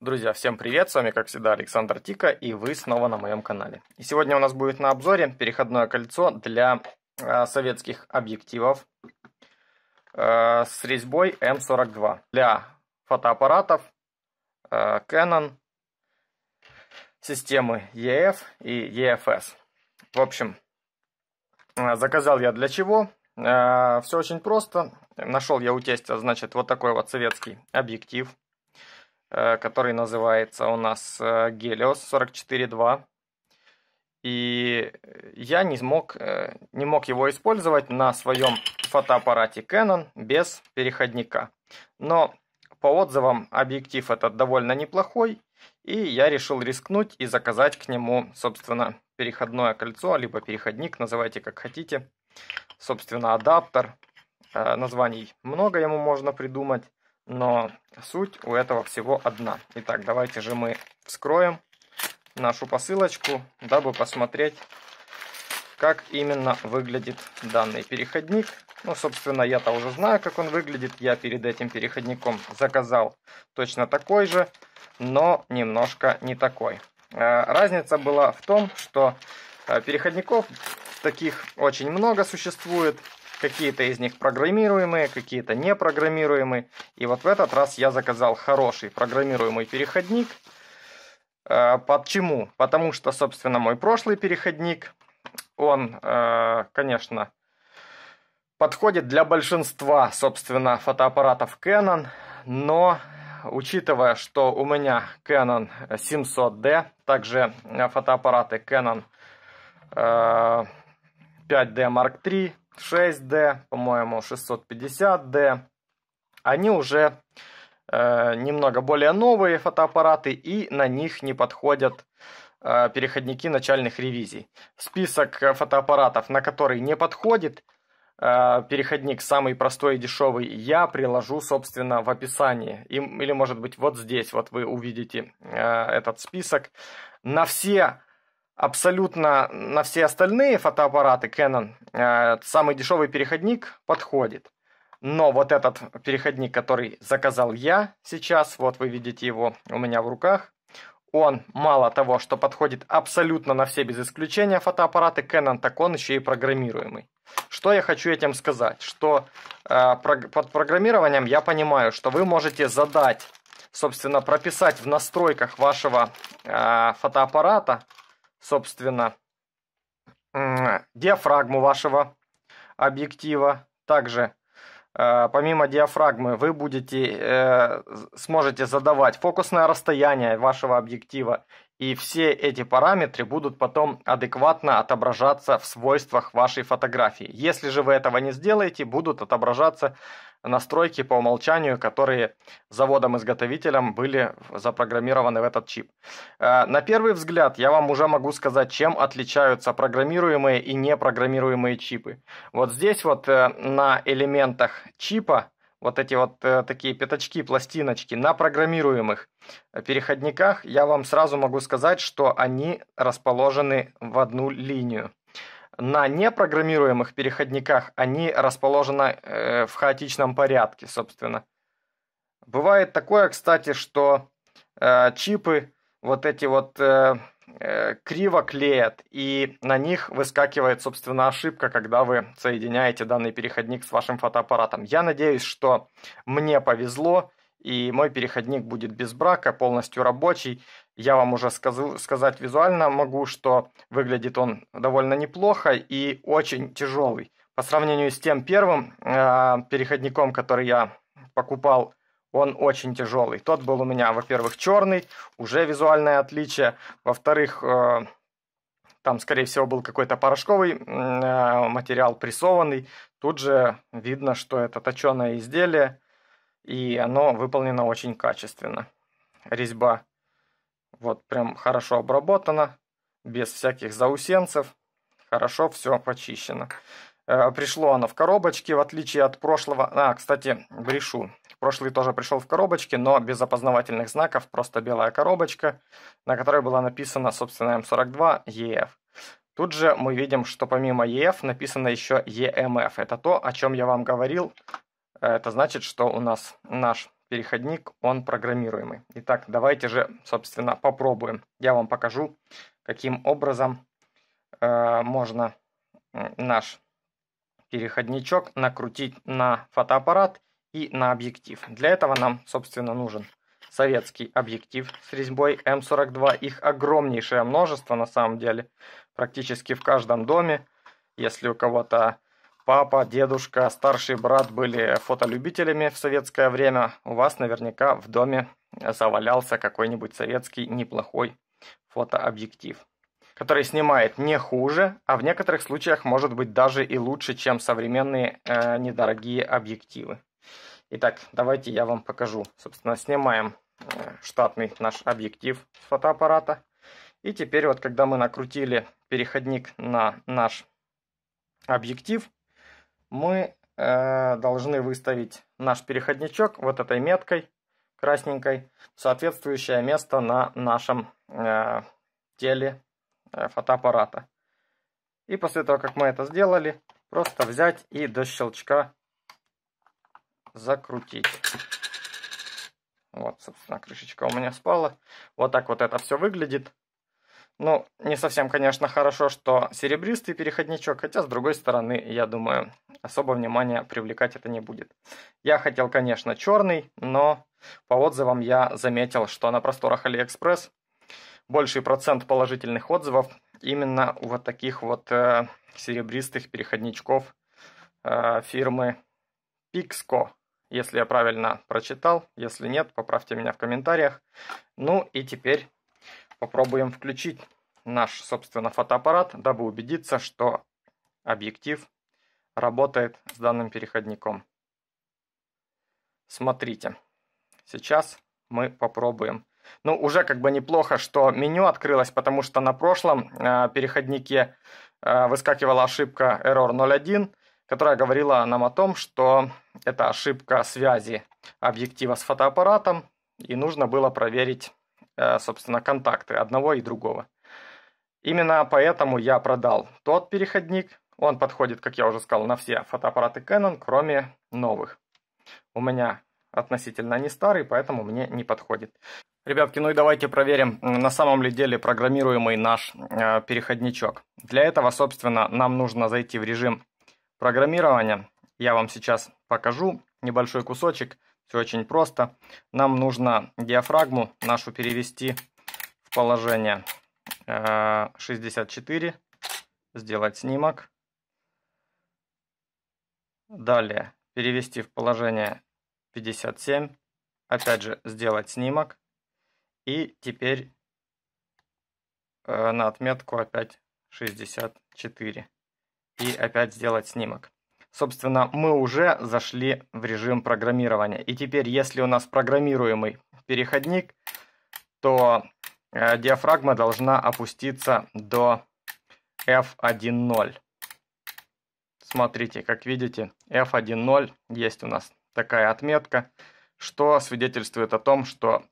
Друзья, всем привет, с вами как всегда Александр Тика и вы снова на моем канале. И сегодня у нас будет на обзоре переходное кольцо для э, советских объективов э, с резьбой М42 для фотоаппаратов э, Canon системы EF и EFS. В общем, заказал я для чего? Все очень просто. Нашел я у тестя, значит, вот такой вот советский объектив Э, который называется у нас э, Гелиос 44.2. И я не смог, э, не мог его использовать на своем фотоаппарате Canon без переходника. Но по отзывам объектив этот довольно неплохой, и я решил рискнуть и заказать к нему, собственно, переходное кольцо, либо переходник, называйте как хотите. Собственно, адаптер. Названий много ему можно придумать. Но суть у этого всего одна. Итак, давайте же мы вскроем нашу посылочку, дабы посмотреть, как именно выглядит данный переходник. Ну, собственно, я-то уже знаю, как он выглядит. Я перед этим переходником заказал точно такой же, но немножко не такой. Э, разница была в том, что э, переходников таких очень много существует. Какие-то из них программируемые, какие-то непрограммируемые. И вот в этот раз я заказал хороший программируемый переходник. А, почему? Потому что, собственно, мой прошлый переходник, он, а, конечно, подходит для большинства, собственно, фотоаппаратов Canon, но учитывая, что у меня Canon 700D, также фотоаппараты Canon 5D Mark III, 6D, по-моему, 650D. Они уже э, немного более новые фотоаппараты, и на них не подходят э, переходники начальных ревизий. Список э, фотоаппаратов, на который не подходит э, переходник самый простой и дешевый, я приложу, собственно, в описании. Им, или, может быть, вот здесь, вот вы увидите э, этот список. На все абсолютно на все остальные фотоаппараты Canon э, самый дешевый переходник подходит. Но вот этот переходник, который заказал я сейчас, вот вы видите его у меня в руках, он мало того, что подходит абсолютно на все без исключения фотоаппараты Canon, так он еще и программируемый. Что я хочу этим сказать? Что э, прог под программированием я понимаю, что вы можете задать, собственно, прописать в настройках вашего э, фотоаппарата собственно, диафрагму вашего объектива. Также э, помимо диафрагмы вы будете, э, сможете задавать фокусное расстояние вашего объектива и все эти параметры будут потом адекватно отображаться в свойствах вашей фотографии. Если же вы этого не сделаете, будут отображаться настройки по умолчанию, которые заводом-изготовителем были запрограммированы в этот чип. Э, на первый взгляд я вам уже могу сказать, чем отличаются программируемые и непрограммируемые чипы. Вот здесь вот э, на элементах чипа вот эти вот э, такие пятачки, пластиночки на программируемых э, переходниках, я вам сразу могу сказать, что они расположены в одну линию. На непрограммируемых переходниках они расположены э, в хаотичном порядке, собственно. Бывает такое, кстати, что э, чипы вот эти вот э, э, криво клеят, и на них выскакивает, собственно, ошибка, когда вы соединяете данный переходник с вашим фотоаппаратом. Я надеюсь, что мне повезло, и мой переходник будет без брака, полностью рабочий. Я вам уже скажу, сказать визуально могу, что выглядит он довольно неплохо и очень тяжелый. По сравнению с тем первым э, переходником, который я покупал он очень тяжелый. Тот был у меня, во-первых, черный, уже визуальное отличие. Во-вторых, э, там, скорее всего, был какой-то порошковый э, материал прессованный. Тут же видно, что это точеное изделие, и оно выполнено очень качественно. Резьба вот прям хорошо обработана, без всяких заусенцев. Хорошо все почищено. Э, пришло оно в коробочке, в отличие от прошлого. А, кстати, решу прошлый тоже пришел в коробочке, но без опознавательных знаков, просто белая коробочка, на которой была написана, собственно, М42 EF. Тут же мы видим, что помимо EF написано еще EMF. Эм Это то, о чем я вам говорил. Это значит, что у нас наш переходник, он программируемый. Итак, давайте же, собственно, попробуем. Я вам покажу, каким образом э, можно наш переходничок накрутить на фотоаппарат и на объектив. Для этого нам, собственно, нужен советский объектив с резьбой М42. Их огромнейшее множество на самом деле. Практически в каждом доме. Если у кого-то папа, дедушка, старший брат были фотолюбителями в советское время, у вас наверняка в доме завалялся какой-нибудь советский неплохой фотообъектив который снимает не хуже, а в некоторых случаях может быть даже и лучше, чем современные э, недорогие объективы. Итак, давайте я вам покажу. Собственно, снимаем э, штатный наш объектив с фотоаппарата. И теперь вот, когда мы накрутили переходник на наш объектив, мы э, должны выставить наш переходничок вот этой меткой красненькой в соответствующее место на нашем э, теле э, фотоаппарата. И после того, как мы это сделали, просто взять и до щелчка закрутить. Вот, собственно, крышечка у меня спала. Вот так вот это все выглядит. Ну, не совсем, конечно, хорошо, что серебристый переходничок, хотя, с другой стороны, я думаю, особо внимания привлекать это не будет. Я хотел, конечно, черный, но по отзывам я заметил, что на просторах Алиэкспресс больший процент положительных отзывов именно у вот таких вот э, серебристых переходничков э, фирмы Pixco если я правильно прочитал. Если нет, поправьте меня в комментариях. Ну и теперь попробуем включить наш, собственно, фотоаппарат, дабы убедиться, что объектив работает с данным переходником. Смотрите, сейчас мы попробуем. Ну, уже как бы неплохо, что меню открылось, потому что на прошлом э, переходнике э, выскакивала ошибка Error 01, которая говорила нам о том, что это ошибка связи объектива с фотоаппаратом, и нужно было проверить, э, собственно, контакты одного и другого. Именно поэтому я продал тот переходник. Он подходит, как я уже сказал, на все фотоаппараты Canon, кроме новых. У меня относительно не старый, поэтому мне не подходит. Ребятки, ну и давайте проверим, на самом ли деле программируемый наш э, переходничок. Для этого, собственно, нам нужно зайти в режим программирования. Я вам сейчас покажу небольшой кусочек. Все очень просто. Нам нужно диафрагму нашу перевести в положение 64. Э, сделать снимок. Далее перевести в положение 57. Опять же сделать снимок. И теперь э, на отметку опять 64 и опять сделать снимок. Собственно, мы уже зашли в режим программирования. И теперь, если у нас программируемый переходник, то э, диафрагма должна опуститься до F1.0. Смотрите, как видите, F1.0 есть у нас такая отметка, что свидетельствует о том, что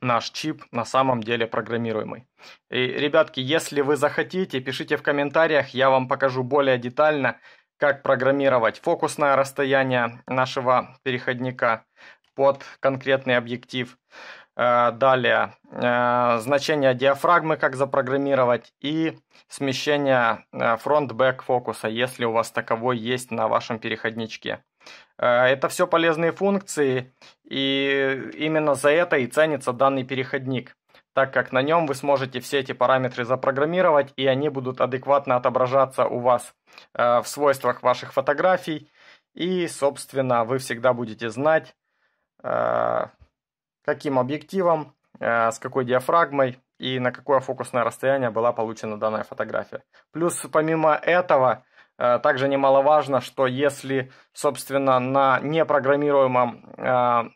наш чип на самом деле программируемый. И, ребятки, если вы захотите, пишите в комментариях, я вам покажу более детально, как программировать фокусное расстояние нашего переходника под конкретный объектив. Э, далее, э, значение диафрагмы, как запрограммировать, и смещение фронт-бэк фокуса, если у вас таковой есть на вашем переходничке. Э, это все полезные функции, и именно за это и ценится данный переходник, так как на нем вы сможете все эти параметры запрограммировать, и они будут адекватно отображаться у вас э, в свойствах ваших фотографий, и, собственно, вы всегда будете знать, э, каким объективом, с какой диафрагмой и на какое фокусное расстояние была получена данная фотография. Плюс, помимо этого, Э, также немаловажно, что если, собственно, на непрограммируемом э,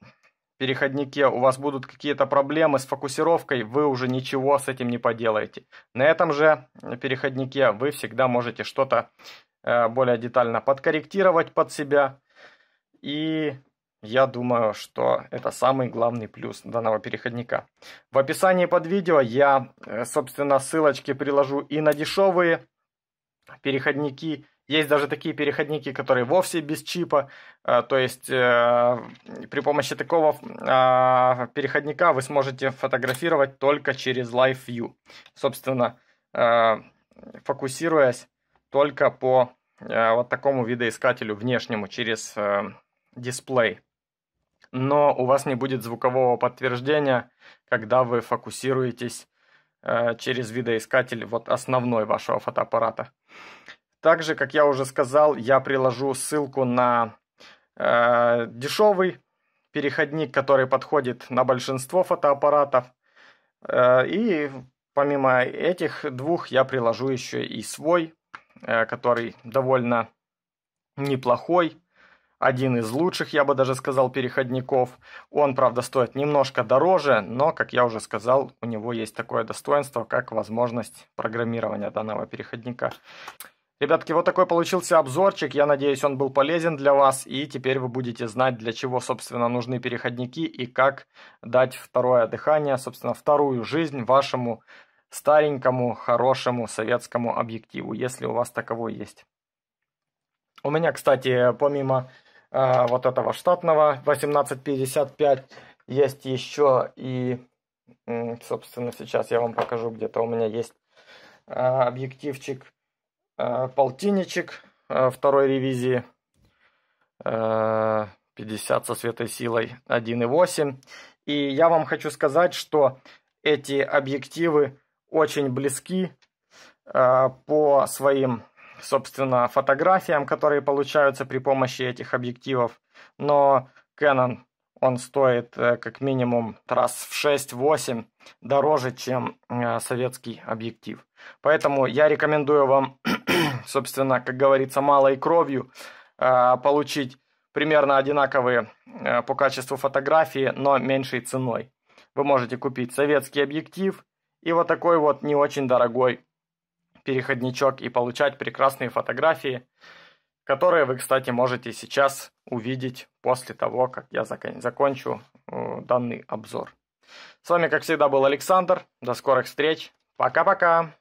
переходнике у вас будут какие-то проблемы с фокусировкой, вы уже ничего с этим не поделаете. На этом же переходнике вы всегда можете что-то э, более детально подкорректировать под себя. И я думаю, что это самый главный плюс данного переходника. В описании под видео я, собственно, ссылочки приложу и на дешевые переходники, есть даже такие переходники, которые вовсе без чипа, а, то есть э, при помощи такого а, переходника вы сможете фотографировать только через Live View, собственно, э, фокусируясь только по э, вот такому видоискателю внешнему через дисплей. Но у вас не будет звукового подтверждения, когда вы фокусируетесь через видоискатель вот основной вашего фотоаппарата. Также, как я уже сказал, я приложу ссылку на э, дешевый переходник, который подходит на большинство фотоаппаратов. Э, и помимо этих двух я приложу еще и свой, э, который довольно неплохой. Один из лучших, я бы даже сказал, переходников. Он, правда, стоит немножко дороже, но, как я уже сказал, у него есть такое достоинство, как возможность программирования данного переходника. Ребятки, вот такой получился обзорчик. Я надеюсь, он был полезен для вас. И теперь вы будете знать, для чего, собственно, нужны переходники и как дать второе дыхание, собственно, вторую жизнь вашему старенькому, хорошему советскому объективу, если у вас таковой есть. У меня, кстати, помимо э, вот этого штатного 1855, есть еще и, собственно, сейчас я вам покажу, где-то у меня есть э, объективчик Э, полтинничек э, второй ревизии. 50 э, со светой силой 1.8. И я вам хочу сказать, что эти объективы очень близки по своим, собственно, фотографиям, которые получаются при помощи этих объективов. Но Canon, он стоит как минимум раз в 6-8 дороже, чем советский объектив. Поэтому я рекомендую вам собственно, как говорится, малой кровью а, получить примерно одинаковые э, по качеству фотографии, но меньшей ценой. Вы можете купить советский объектив и вот такой вот не очень дорогой переходничок и получать прекрасные фотографии, которые вы, кстати, можете сейчас увидеть после того, как я закончу э, данный обзор. С вами, как всегда, был Александр. До скорых встреч. Пока-пока.